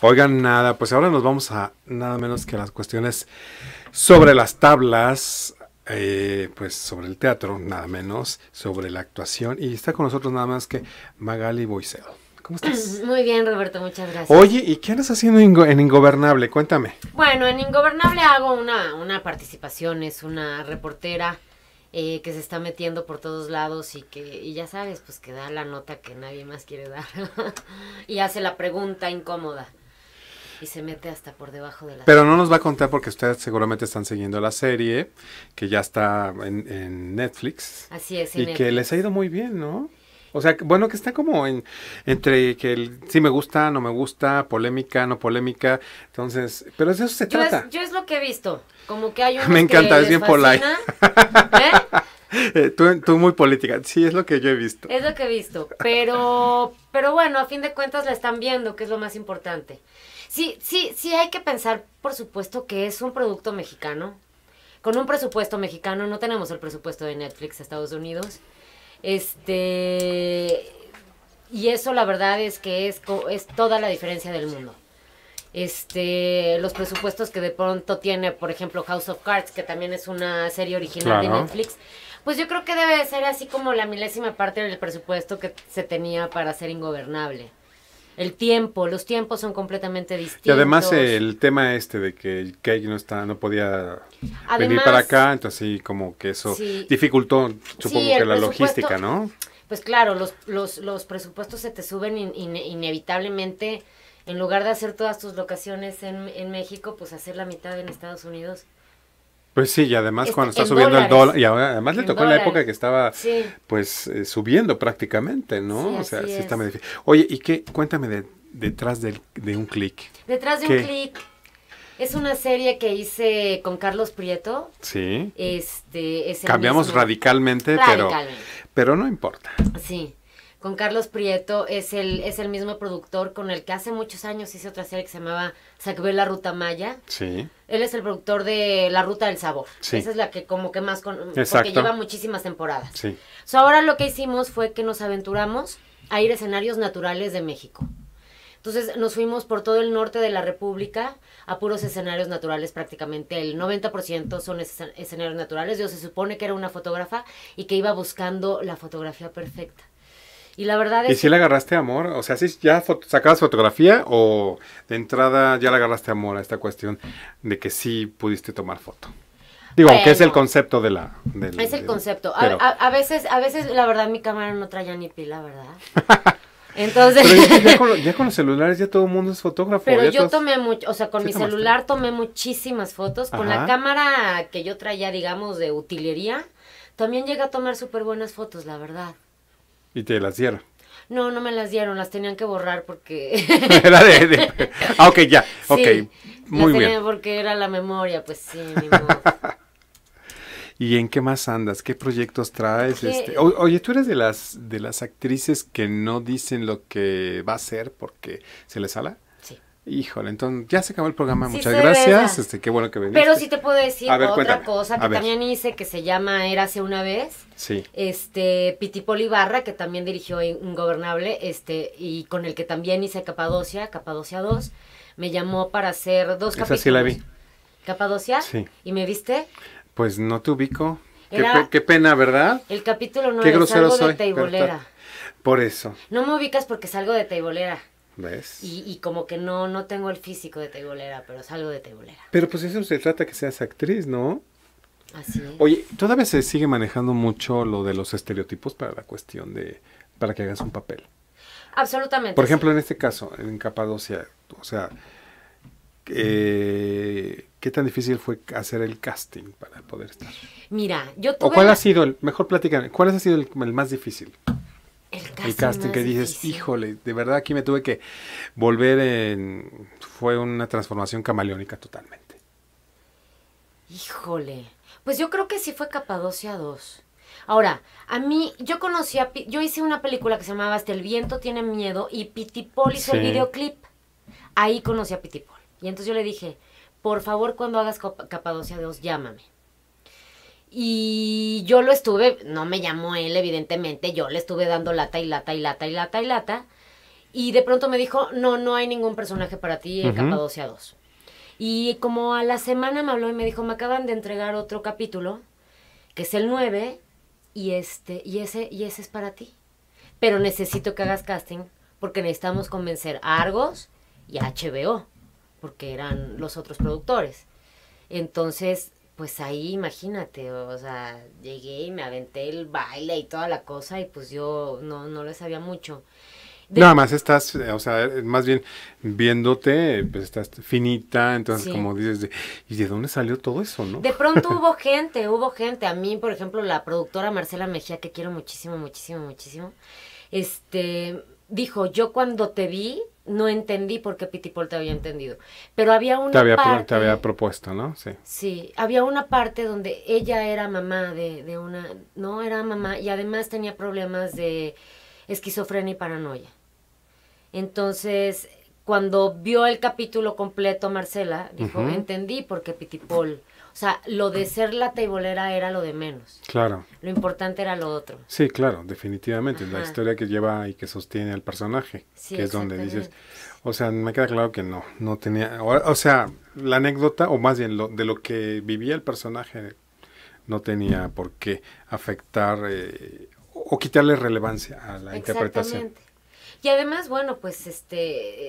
Oigan, nada, pues ahora nos vamos a nada menos que las cuestiones sobre las tablas, eh, pues sobre el teatro, nada menos, sobre la actuación. Y está con nosotros nada más que Magali Boisel. ¿Cómo estás? Muy bien, Roberto, muchas gracias. Oye, ¿y qué andas haciendo en Ingobernable? Cuéntame. Bueno, en Ingobernable hago una, una participación, es una reportera eh, que se está metiendo por todos lados y que, y ya sabes, pues que da la nota que nadie más quiere dar y hace la pregunta incómoda. Y se mete hasta por debajo de la... Pero no nos va a contar porque ustedes seguramente están siguiendo la serie, que ya está en, Netflix. Así es. y que les ha ido muy bien, ¿no? O sea, bueno, que está como en, entre que el, sí me gusta, no me gusta, polémica, no polémica. Entonces, pero eso se trata. yo es lo que he visto. Como que hay un. Me encanta, es bien polite. ¿Eh? Eh, tú, muy política. Sí, es lo que yo he visto. Es lo que he visto. Pero, pero bueno, a fin de cuentas la están viendo, que es lo más importante. Sí, sí, sí hay que pensar, por supuesto, que es un producto mexicano. Con un presupuesto mexicano, no tenemos el presupuesto de Netflix Estados Unidos. Este. Y eso la verdad es que es, toda la diferencia del mundo. Este, los presupuestos que de pronto tiene, por ejemplo, House of Cards, que también es una serie original de Netflix, pues yo creo que debe ser así como la milésima parte del presupuesto que se tenía para ser ingobernable el tiempo, los tiempos son completamente distintos. Y además el tema este de que Cage no está, no podía venir para acá, entonces sí, como que eso dificultó, supongo que la logística, ¿no? Pues claro, los, los, los presupuestos se te suben inevitablemente. En lugar de hacer todas tus locaciones en, en México, pues hacer la mitad en Estados Unidos. Pues sí, y además este, cuando está subiendo el dólar, y además le tocó en la época que estaba pues eh, subiendo prácticamente, ¿no? o sea, sí está medio Oye, ¿y qué? Cuéntame de, detrás del, de un clic. Detrás de un clic. Es una serie que hice con Carlos Prieto. Sí. Este, Cambiamos radicalmente, pero pero no importa. Sí con Carlos Prieto, es el, es el mismo productor con el que hace muchos años hice otra serie que se llamaba Sacbé la Ruta Maya. Sí. Él es el productor de La Ruta del Sabor. Sí. Esa es la que como que más con, porque lleva muchísimas temporadas. Sí. So, ahora lo que hicimos fue que nos aventuramos a ir a escenarios naturales de México. Entonces nos fuimos por todo el norte de la República a puros escenarios naturales prácticamente. El 90% son escenarios naturales. Yo se supone que era una fotógrafa y que iba buscando la fotografía perfecta. Y la verdad es... ¿Y si le agarraste amor? O sea, si ya sacabas fotografía o de entrada ya le agarraste amor a esta cuestión de que sí pudiste tomar foto? Digo, ¿qué es el concepto de la... es el concepto. A, veces, a veces, la verdad, mi cámara no traía ni pila, ¿verdad? Entonces... ya, con, los celulares ya todo el mundo es fotógrafo. Pero ¿eh? yo tomé mucho, o sea, con mi celular tomé muchísimas fotos. Con la cámara que yo traía, digamos, de utilería, también llega a tomar súper buenas fotos, la verdad. Y te las dieron. No, no me las dieron, las tenían que borrar porque... era Ah, ok, ya, ok, sí, muy bien. Porque era la memoria, pues sí, ¿Y en qué más andas? ¿Qué proyectos traes? Este? oye, tú eres de las, de las actrices que no dicen lo que va a ser porque se les sala. Híjole, entonces ya se acabó el programa, muchas gracias. Este, qué bueno que veniste. Pero sí te puedo decir otra cosa que también hice que se llama Era hace una vez. Sí. Este, Pitipol Ibarra, que también dirigió Ingobernable, este, y con el que también hice Capadocia, Capadocia 2, me llamó para hacer dos capítulos. Esa sí la vi. Capadocia. Sí. ¿Y me viste? Pues no te ubico. Qué, pena, ¿verdad? El capítulo no es de teibolera. Por eso. No me ubicas porque salgo de teibolera. ¿Ves? Y, como que no, no tengo el físico de tebolera pero salgo de tebolera Pero pues eso se trata que seas actriz, ¿no? Así Oye, todavía se sigue manejando mucho lo de los estereotipos para la cuestión de, para que hagas un papel. Absolutamente. Por ejemplo, en este caso, en Capadocia, o sea, eh, ¿qué tan difícil fue hacer el casting para poder estar? Mira, yo tuve... ¿O cuál ha sido el, mejor platicame cuál ha sido el más difícil? casting, el casting que dices, híjole, de verdad aquí me tuve que volver en... Fue una transformación camaleónica totalmente. Híjole. Pues yo creo que sí fue Capadocia 2. Ahora, a mí, yo conocí a... Yo hice una película que se llamaba Hasta el viento tiene miedo y Pitipol hizo el videoclip. Ahí conocí a Pitipol. Y entonces yo le dije, por favor, cuando hagas Capadocia 2, llámame. Y yo lo estuve, no me llamó él, evidentemente, yo le estuve dando lata y lata y lata y lata y lata. Y de pronto me dijo, no, no hay ningún personaje para ti en uh 12 a 2. Y como a la semana me habló y me dijo, me acaban de entregar otro capítulo, que es el 9, y, este, y, ese, y ese es para ti. Pero necesito que hagas casting porque necesitamos convencer a Argos y a HBO, porque eran los otros productores. Entonces pues ahí imagínate, o sea, llegué y me aventé el baile y toda la cosa y pues yo no, no lo sabía mucho. Nada más estás, eh, o sea, eh, más bien viéndote, pues estás finita, entonces como dices, ¿y de dónde salió todo eso, no? De pronto hubo gente, hubo gente. A mí, por ejemplo, la productora Marcela Mejía, que quiero muchísimo, muchísimo, muchísimo, este, dijo, yo cuando te vi no entendí por qué Pitipol te había entendido, pero había una había, parte... había propuesto, ¿no? Sí. Sí, había una parte donde ella era mamá de, de una... No, era mamá y además tenía problemas de esquizofrenia y paranoia. Entonces, cuando vio el capítulo completo, Marcela dijo, entendí por qué Pitipol o sea, lo de ser la teibolera era lo de menos. Claro. Lo importante era lo otro. Sí, claro, definitivamente. La historia que lleva y que sostiene al personaje. Sí, que es donde dices. O sea, me queda claro que no, no tenía. O, sea, la anécdota, o más bien lo, de lo que vivía el personaje, no tenía por qué afectar eh, o quitarle relevancia a la Exactamente. interpretación. Y además, bueno, pues este,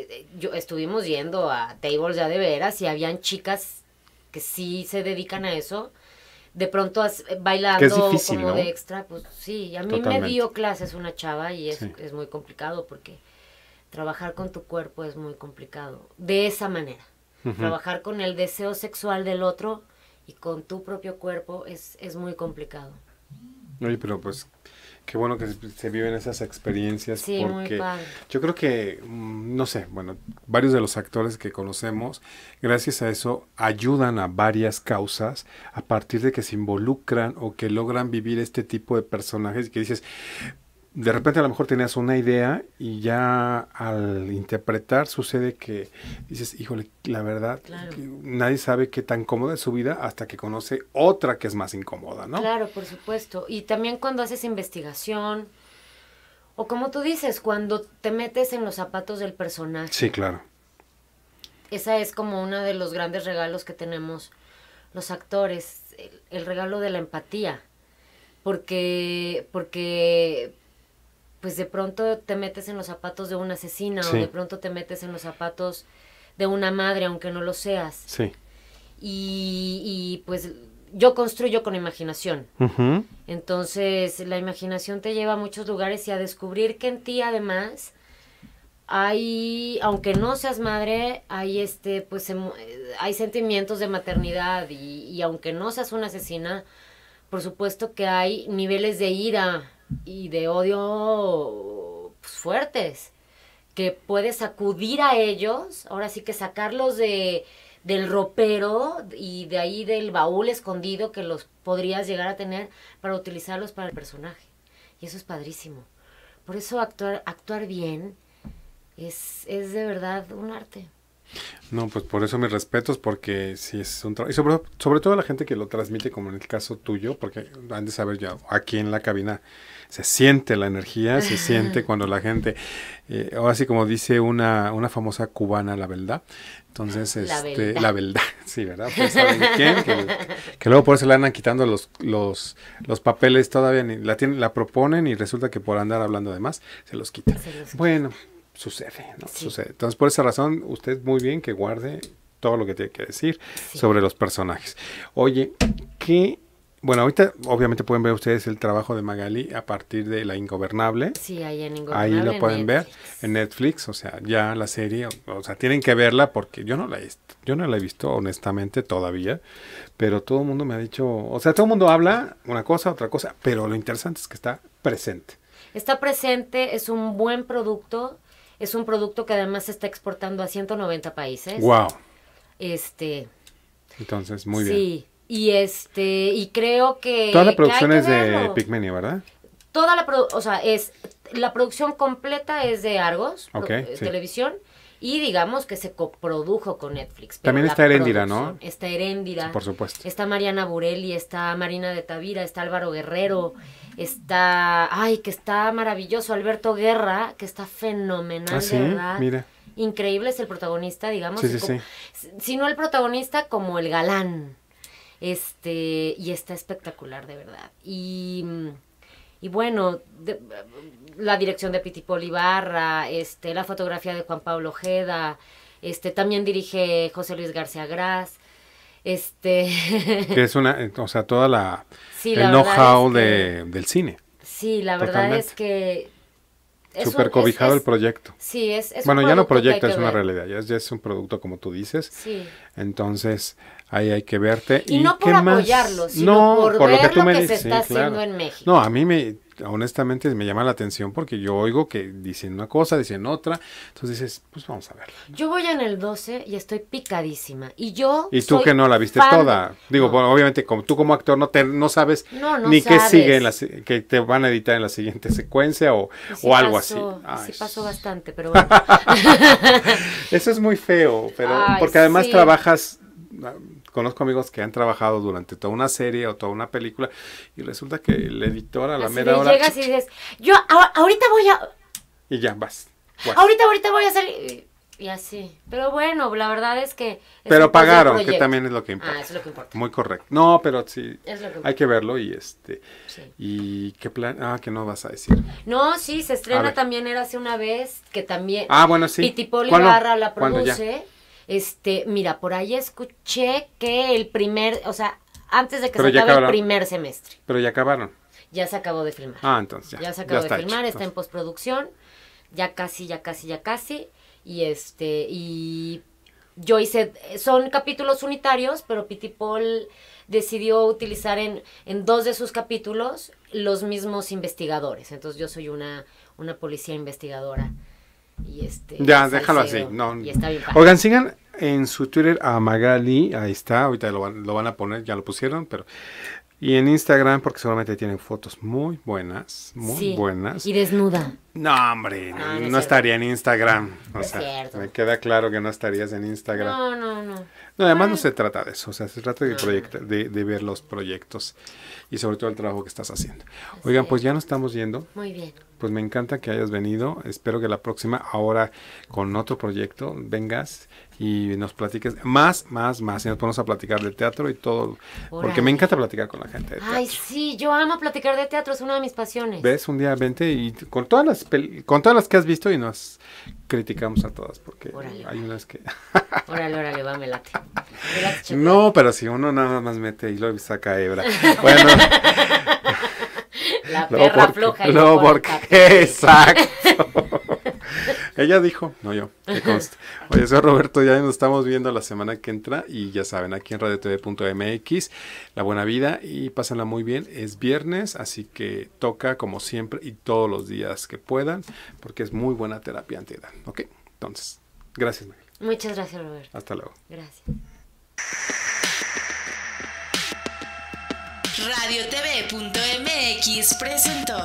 eh, eh, yo estuvimos yendo a tables ya de veras y habían chicas que sí se dedican a eso, de pronto eh, bailando como de extra, pues sí, a mí me dio clases una chava y es, es muy complicado porque trabajar con tu cuerpo es muy complicado, de esa manera. Trabajar con el deseo sexual del otro y con tu propio cuerpo es, es muy complicado. Oye, pero pues qué bueno que se viven esas experiencias porque yo creo que mm, no sé, bueno, varios de los actores que conocemos gracias a eso ayudan a varias causas a partir de que se involucran o que logran vivir este tipo de personajes que dices de repente a lo mejor tenías una idea y ya al interpretar sucede que dices, híjole, la verdad, nadie sabe qué tan cómoda es su vida hasta que conoce otra que es más incómoda, ¿no? Claro, por supuesto. Y también cuando haces investigación, o como tú dices, cuando te metes en los zapatos del personaje. Sí, claro. Esa es como uno de los grandes regalos que tenemos los actores, el, el regalo de la empatía. Porque, porque pues de pronto te metes en los zapatos de una asesina o de pronto te metes en los zapatos de una madre, aunque no lo seas. Sí. Y, y pues yo construyo con imaginación. Entonces la imaginación te lleva a muchos lugares y a descubrir que en ti además hay, aunque no seas madre, hay este, pues em, hay sentimientos de maternidad y aunque no seas una asesina, por supuesto que hay niveles de ira y de odio pues, fuertes, que puedes acudir a ellos, ahora sí que sacarlos de, del ropero y de ahí del baúl escondido que los podrías llegar a tener para utilizarlos para el personaje. Y eso es padrísimo. Por eso actuar, actuar bien es, es de verdad un arte. No, pues por eso mis respetos, porque si es un trabajo. Y sobre, sobre todo la gente que lo transmite, como en el caso tuyo, porque antes de saber ya, aquí en la cabina se siente la energía, se siente cuando la gente. o eh, así como dice una, una famosa cubana, la verdad. Entonces, la este, verdad. la verdad, sí, ¿verdad? Pues, ¿saben Que, luego por eso le andan quitando los, los, los papeles todavía, ni, la, tienen, la proponen y resulta que por andar hablando de más, se los quitan. Bueno sucede, ¿no? Sucede. Entonces, por esa razón, usted muy bien que guarde todo lo que tiene que decir sobre los personajes. Oye, ¿qué bueno, ahorita obviamente pueden ver ustedes el trabajo de Magali a partir de La Ingobernable. Sí, ahí en Ingobernable. Ahí lo pueden ver en Netflix, o sea, ya la serie, o, sea, tienen que verla porque yo no la he, yo no la he visto honestamente todavía, pero todo el mundo me ha dicho, o sea, todo el mundo habla una cosa, otra cosa, pero lo interesante es que está presente. Está presente, es un buen producto es un producto que además se está exportando a 190 países. ¡Wow! Este. Entonces, muy bien. Sí. Y este, y creo que. Toda la producción es de Picmenia, ¿verdad? Toda la producción, o sea, es. La producción completa es de Argos, okay, eh, televisión y digamos que se coprodujo con Netflix. También está Heréndira, ¿no? Está Heréndira. Por supuesto. Está Mariana Burelli, está Marina de Tavira, está Álvaro Guerrero, está, ay, que está maravilloso, Alberto Guerra, que está fenomenal, ah, ¿verdad? Increíble es el protagonista, digamos. Sí, sí, sí. Si no el protagonista, como el galán. Este, y está espectacular, de verdad. Y mm, y bueno, la dirección de Piti Polibarra, este, la fotografía de Juan Pablo Ojeda, este, también dirige José Luis García Gras. Este. que es una, o sea, toda la, el know-how del cine. Sí, la verdad es que Súper cobijado el proyecto. Sí, es... bueno, ya no proyecto, es una realidad, ya es, ya es, un producto como tú dices. Sí. Entonces, ahí hay que verte. Y, y no por apoyarlo, sino no, por, ver lo que tú me dices. se está haciendo en México. No, a mí me este, honestamente me llama la atención porque yo oigo que dicen una cosa, dicen otra, entonces dices, pues vamos a ver. Yo voy en el 12 y estoy picadísima y yo... Y tú que no la viste toda, digo, obviamente como, tú como actor no, te, no sabes ni qué sigue, en que te van a editar en la siguiente secuencia o, o algo así. sí pasó bastante, pero bueno. Eso es muy feo, pero porque además trabajas conozco amigos que han trabajado durante toda una serie o toda una película y resulta que el editor a la mera hora... llegas y dices, yo ahorita voy a... Y ya vas. Ahorita, ahorita voy a salir y así. Pero bueno, la verdad es que... pero pagaron, que también ah, es lo que importa. Muy correcto. No, pero sí, hay que verlo y este... Y qué plan... Ah, que no vas a decir. No, sí, se estrena también Era hace una vez, que también... Ah, bueno, sí. Y tipo la produce. Este, mira, por ahí escuché que el primer, o sea, antes de que se acabe el primer semestre. Pero ya acabaron. Ya se acabó de filmar. Ah, entonces ya. Ya se acabó de filmar, está en postproducción. Ya casi, ya casi, ya casi. Y este, y yo hice, son capítulos unitarios, pero Pity Paul decidió utilizar en, en, dos de sus capítulos los mismos investigadores. Entonces yo soy una, una policía investigadora y este, ya, déjalo así. No. Oigan, sigan en su Twitter a Magali, ahí está, ahorita lo, lo van a poner, ya lo pusieron, pero y en Instagram, porque solamente tienen fotos muy buenas, muy buenas. Y desnuda. No, hombre, ah, no, estaría en Instagram. O sea, me queda claro que no estarías en Instagram. No, no, no. No, además no se trata de eso, o sea, se trata de, de, ver los proyectos y sobre todo el trabajo que estás haciendo. Oigan, pues ya nos estamos yendo. Muy bien. Pues me encanta que hayas venido, espero que la próxima, ahora con otro proyecto, vengas y nos platiques más, más, más. Y nos ponemos a platicar de teatro y todo. Porque me encanta platicar con la gente. De Ay, sí, yo amo platicar de teatro, es una de mis pasiones. ¿Ves? Un día vente y con todas las con todas las que has visto y nos criticamos a todas porque hay unas que... órale, órale, va, me no, pero si uno nada más mete y lo saca hebra. Bueno. La perra floja. porque exacto. Ella dijo, no yo, que conste. Oye, soy Roberto, ya nos estamos viendo la semana que entra y ya saben, aquí en radiotv.mx, la buena vida y pásenla muy bien. Es viernes, así que toca como siempre y todos los días que puedan, porque es muy buena terapia antiedad, ¿ok? Entonces, gracias, Muchas gracias, Roberto. Hasta luego. Gracias. Radiotv.mx presentó